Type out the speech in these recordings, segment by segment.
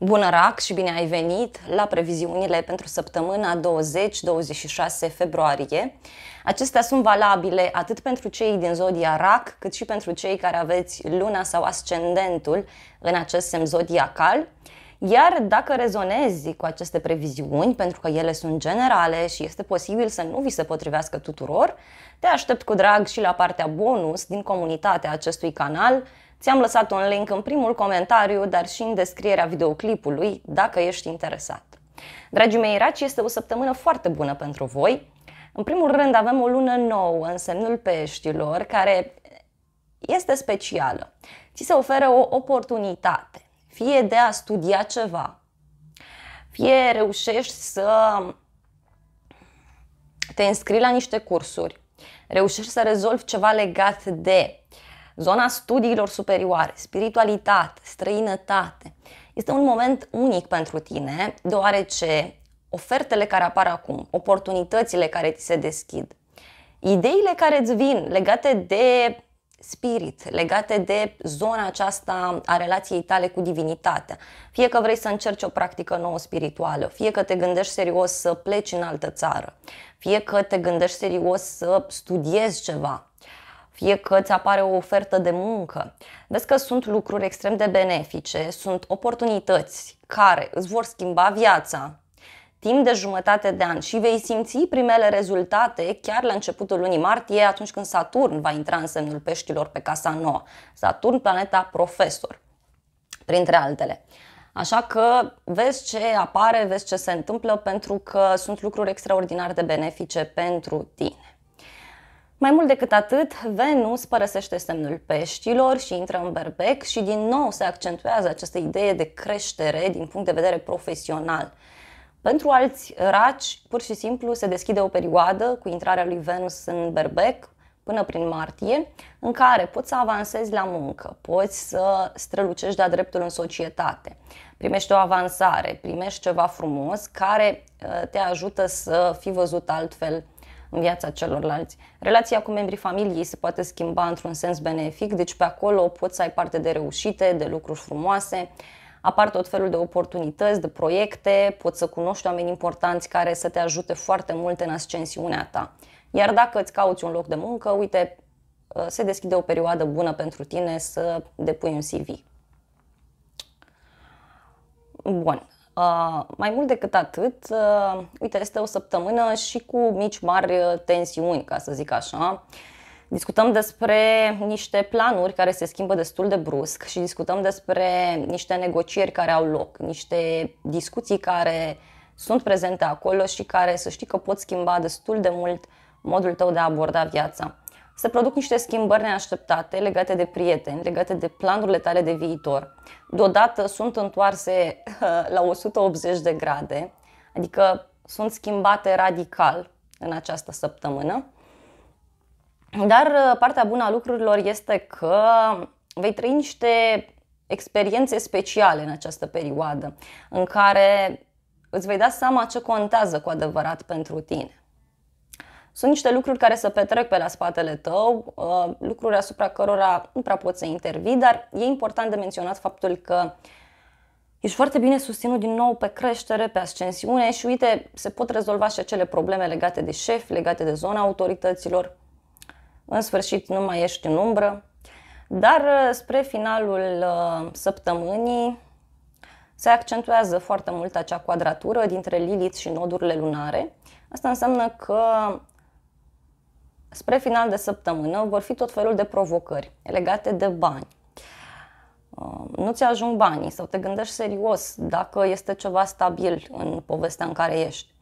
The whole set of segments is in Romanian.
Bună, RAC, și bine ai venit la previziunile pentru săptămâna 20-26 februarie. Acestea sunt valabile atât pentru cei din zodia RAC, cât și pentru cei care aveți luna sau ascendentul în acest semn zodiacal. Iar dacă rezonezi cu aceste previziuni, pentru că ele sunt generale și este posibil să nu vi se potrivească tuturor, te aștept cu drag și la partea bonus din comunitatea acestui canal, Ți-am lăsat un link în primul comentariu, dar și în descrierea videoclipului, dacă ești interesat. Dragii mei raci, este o săptămână foarte bună pentru voi. În primul rând avem o lună nouă în semnul peștilor, care este specială. Ți se oferă o oportunitate, fie de a studia ceva, fie reușești să te înscrii la niște cursuri, reușești să rezolvi ceva legat de uh, zona studiilor superioare, spiritualitate, străinătate. Este un moment unic pentru tine, deoarece ofertele care apar acum, oportunitățile care ți se deschid, ideile care îți vin legate de spirit, legate de zona aceasta a relației tale cu divinitatea. Fie că vrei să încerci o practică nouă spirituală, fie că te gândești serios să pleci în altă țară, fie că te gândești serios să studiezi ceva, fie că îți apare o ofertă de muncă. Vezi că sunt lucruri extrem de benefice, sunt oportunități care îți vor schimba viața, timp de jumătate de an și vei simți primele rezultate chiar la începutul lunii martie, atunci când Saturn va intra în semnul peștilor pe casa nouă. Saturn, planeta profesor, printre altele. Așa că vezi ce apare, vezi ce se întâmplă, pentru că sunt lucruri extraordinar de benefice pentru tine. Mai mult decât atât, Venus părăsește semnul peștilor și intră în berbec și din nou se accentuează această idee de creștere din punct de vedere profesional. Pentru alți raci, pur și simplu se deschide o perioadă cu intrarea lui Venus în berbec până prin martie, în care poți să avansezi la muncă, poți să strălucești de-a dreptul în societate, primești o avansare, primești ceva frumos care uh, te ajută să fii văzut altfel în viața celorlalți. Relația cu membrii familiei se poate schimba într-un sens benefic, deci pe acolo poți să ai parte de reușite, de lucruri frumoase, apar tot felul de oportunități, de proiecte, poți să cunoști oameni importanți care să te ajute foarte mult în ascensiunea ta. Iar dacă îți cauți un loc de muncă, uite, uh, se deschide o perioadă bună pentru tine să depui un CV. Bun. Uh, mai mult decât atât, uh, uite, este o săptămână și cu mici, mari uh, tensiuni, ca să zic așa. Discutăm despre niște planuri care se schimbă destul de brusc și discutăm despre niște negocieri care au loc, niște discuții care sunt prezente acolo și care să știi că pot schimba destul de mult modul tău de a aborda viața să produc niște schimbări neașteptate legate de prieteni, legate de planurile tale de viitor. Deodată sunt întoarse la 180 de grade, adică sunt schimbate radical în această săptămână. Dar uh, partea bună a lucrurilor este că vei trăi niște experiențe speciale în această perioadă, în care îți vei da seama ce contează cu adevărat pentru tine. Sunt niște lucruri care se petrec pe la spatele tău, uh, lucruri asupra cărora nu prea poți să intervii, dar e important de menționat faptul că ești foarte bine susținut din nou pe creștere, pe ascensiune și uite, se pot rezolva și acele probleme legate de șef, legate de zona autorităților. În sfârșit, nu mai ești în umbră. Dar uh, spre finalul uh, săptămânii se accentuează foarte mult acea quadratură dintre Lilith și nodurile lunare. Asta înseamnă că Spre final de săptămână vor fi tot felul de provocări legate de bani. Um, nu ți ajung banii sau te gândești serios dacă este ceva stabil în povestea în care ești.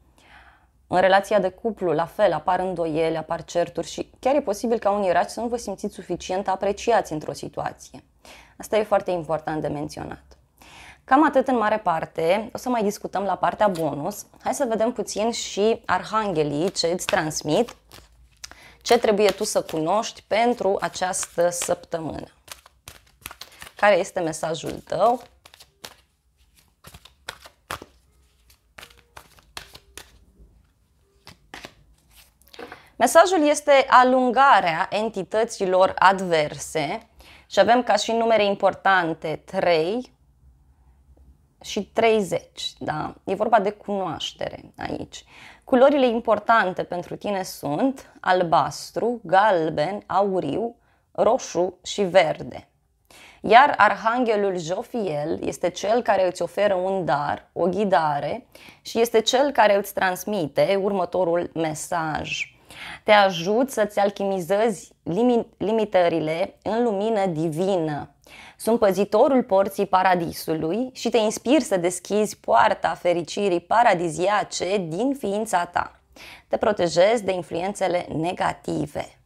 În relația de cuplu, la fel, apar îndoieli, apar certuri și chiar e posibil ca unii raci să nu vă simțiți suficient apreciați într-o situație. Asta e foarte important de menționat. Cam atât în mare parte, o să mai discutăm la partea bonus. Hai să vedem puțin și arhanghelii ce îți transmit ce trebuie tu să cunoști pentru această săptămână? Care este mesajul tău? Mesajul este alungarea entităților adverse și avem ca și numere importante 3, și 30, da? E vorba de cunoaștere aici. Culorile importante pentru tine sunt albastru, galben, auriu, roșu și verde. Iar arhanghelul Jofiel este cel care îți oferă un dar, o ghidare și este cel care îți transmite următorul mesaj te ajut să-ți alchimizezi limitările în lumină divină. Sunt păzitorul porții paradisului și te inspir să deschizi poarta fericirii paradiziace din ființa ta. Te protejezi de influențele negative.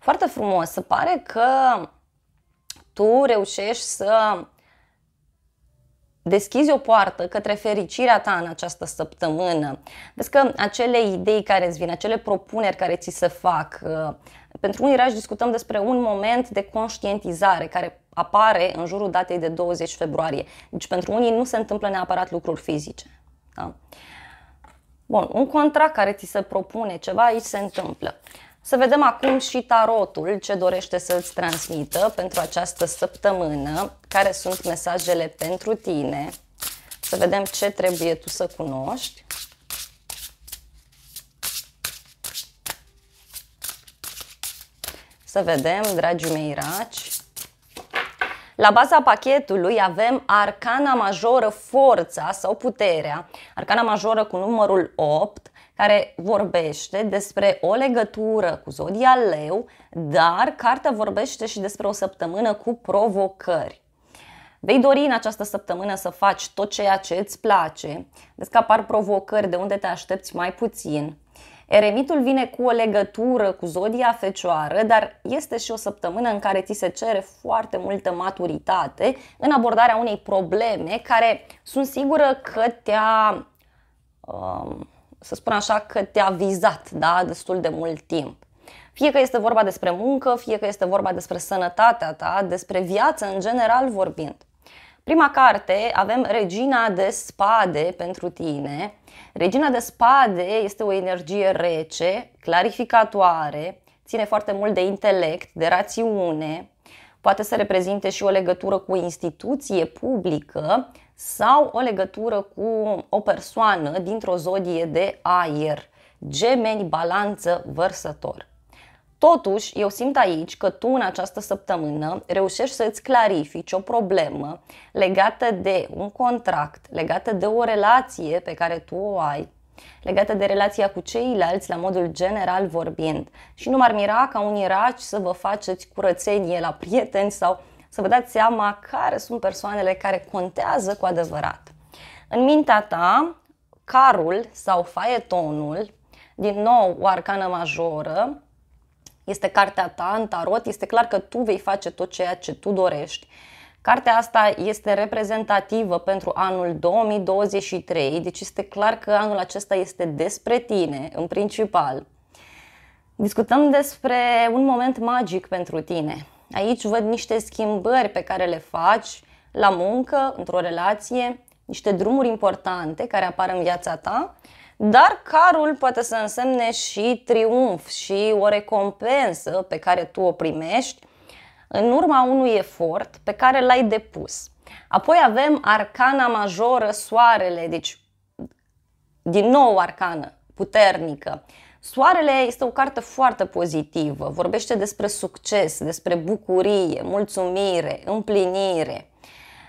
Foarte frumos, se pare că tu reușești să deschizi o poartă către fericirea ta în această săptămână. Vezi că acele idei care îți vin, acele propuneri care ți se fac, uh, pentru unii rași discutăm despre un moment de conștientizare care apare în jurul datei de 20 februarie. Deci pentru unii nu se întâmplă neapărat lucruri fizice. Da? Bun, un contract care ți se propune ceva aici se întâmplă. Să vedem acum și tarotul, ce dorește să îți transmită pentru această săptămână, care sunt mesajele pentru tine, să vedem ce trebuie tu să cunoști. Să vedem, dragii mei raci. La baza pachetului avem arcana majoră forța sau puterea, arcana majoră cu numărul 8, care vorbește despre o legătură cu zodia leu, dar cartea vorbește și despre o săptămână cu provocări. Vei dori în această săptămână să faci tot ceea ce îți place, vezi că apar provocări de unde te aștepți mai puțin. Eremitul vine cu o legătură cu zodia fecioară, dar este și o săptămână în care ți se cere foarte multă maturitate în abordarea unei probleme care sunt sigură că te-a um, să spun așa, că te-a vizat da, destul de mult timp. Fie că este vorba despre muncă, fie că este vorba despre sănătatea ta, despre viață în general vorbind. Prima carte avem Regina de Spade pentru tine. Regina de Spade este o energie rece, clarificatoare, ține foarte mult de intelect, de rațiune, poate să reprezinte și o legătură cu o instituție publică sau o legătură cu o persoană dintr-o zodie de aer, gemeni, balanță, vărsător. Totuși, eu simt aici că tu în această săptămână reușești să îți clarifici o problemă legată de un contract, legată de o relație pe care tu o ai, legată de relația cu ceilalți la modul general vorbind. Și nu m-ar mira ca unii raci să vă faceți curățenie la prieteni sau să vă dați seama care sunt persoanele care contează cu adevărat. În mintea ta, carul sau faetonul, din nou o arcană majoră, este cartea ta în tarot, este clar că tu vei face tot ceea ce tu dorești. Cartea asta este reprezentativă pentru anul 2023, deci este clar că anul acesta este despre tine, în principal. Discutăm despre un moment magic pentru tine, Aici văd niște schimbări pe care le faci la muncă, într-o relație, niște drumuri importante care apar în viața ta, dar carul poate să însemne și triumf și o recompensă pe care tu o primești în urma unui efort pe care l-ai depus. Apoi avem arcana majoră, soarele, deci din nou arcană puternică. Soarele este o carte foarte pozitivă, vorbește despre succes, despre bucurie, mulțumire, împlinire.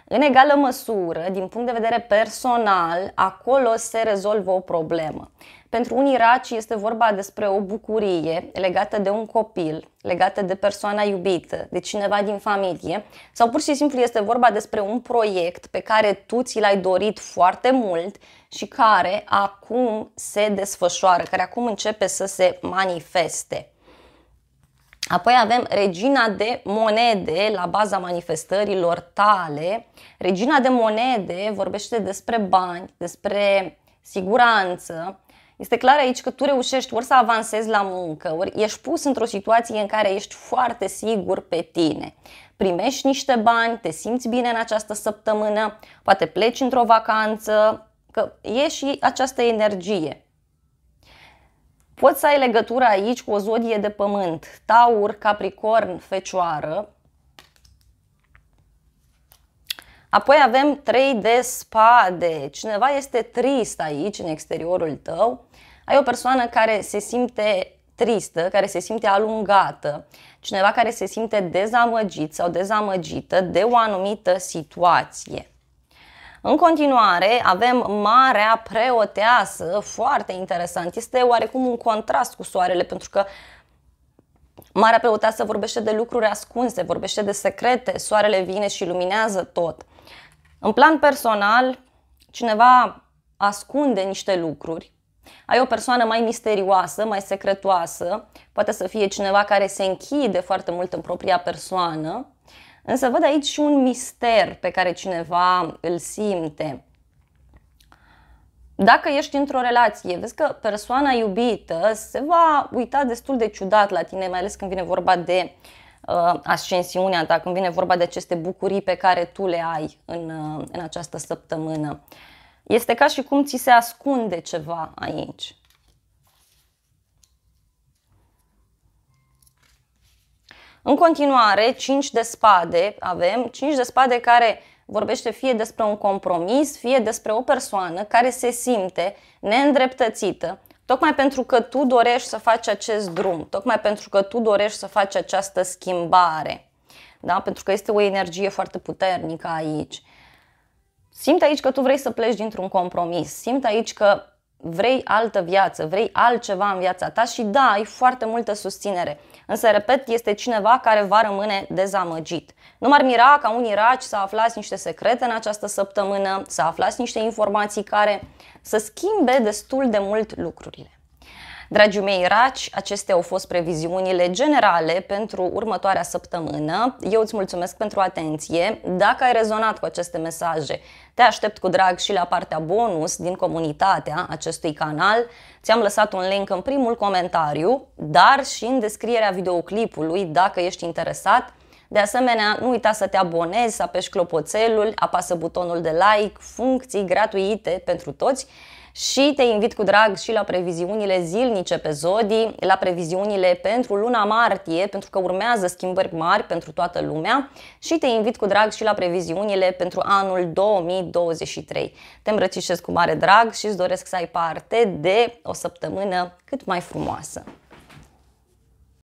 În egală măsură, din punct de vedere personal, acolo se rezolvă o problemă. Pentru unii raci este vorba despre o bucurie legată de un copil, legată de persoana iubită, de cineva din familie, sau pur și simplu este vorba despre un proiect pe care tu ți l-ai dorit foarte mult și care acum se desfășoară, care acum începe să se manifeste. Apoi avem regina de monede la baza manifestărilor tale. Regina de monede vorbește despre bani, despre siguranță, este clar aici că tu reușești ori să avansezi la muncă, ori ești pus într-o situație în care ești foarte sigur pe tine. Primești niște bani, te simți bine în această săptămână, poate pleci într-o vacanță, că e și această energie. Poți să ai legătura aici cu o zodie de pământ, taur, capricorn, fecioară. Apoi avem trei de spade. Cineva este trist aici, în exteriorul tău ai o persoană care se simte tristă, care se simte alungată, cineva care se simte dezamăgit sau dezamăgită de o anumită situație. În continuare, avem Marea Preoteasă, foarte interesant. Este oarecum un contrast cu Soarele, pentru că Marea Preoteasă vorbește de lucruri ascunse, vorbește de secrete, Soarele vine și luminează tot. În plan personal, cineva ascunde niște lucruri, ai o persoană mai misterioasă, mai secretoasă, poate să fie cineva care se închide foarte mult în propria persoană, însă văd aici și un mister pe care cineva îl simte. Dacă ești într-o relație, vezi că persoana iubită se va uita destul de ciudat la tine, mai ales când vine vorba de uh, ascensiunea ta, când vine vorba de aceste bucurii pe care tu le ai în, uh, în această săptămână. Uh, este ca și cum ți se ascunde ceva aici. În continuare, 5 de spade avem, 5 de spade care vorbește fie despre un compromis, fie despre o persoană care se simte neîndreptățită, tocmai pentru că tu dorești să faci acest drum, tocmai pentru că tu dorești să faci această schimbare. Da? Pentru că este o energie foarte puternică aici. Simt aici că tu vrei să pleci dintr-un compromis, simt aici că vrei altă viață, vrei altceva în viața ta și da, ai foarte multă susținere. Însă, repet, este cineva care va rămâne dezamăgit. Nu m-ar mira ca unii raci să aflați niște secrete în această săptămână, să aflați niște informații care să schimbe destul de mult lucrurile. Dragii mei raci, acestea au fost previziunile generale pentru următoarea săptămână. Eu îți mulțumesc pentru atenție. Dacă ai rezonat cu aceste mesaje, te aștept cu drag și la partea bonus din comunitatea acestui canal. Ți-am lăsat un link în primul comentariu, dar și în descrierea videoclipului dacă ești interesat de asemenea, nu uita să te abonezi, să apeși clopoțelul, apasă butonul de like, funcții gratuite pentru toți și te invit cu drag și la previziunile zilnice pe Zodii, la previziunile pentru luna martie, pentru că urmează schimbări mari pentru toată lumea și te invit cu drag și la previziunile pentru anul 2023. Te îmbrățișez cu mare drag și îți doresc să ai parte de o săptămână cât mai frumoasă.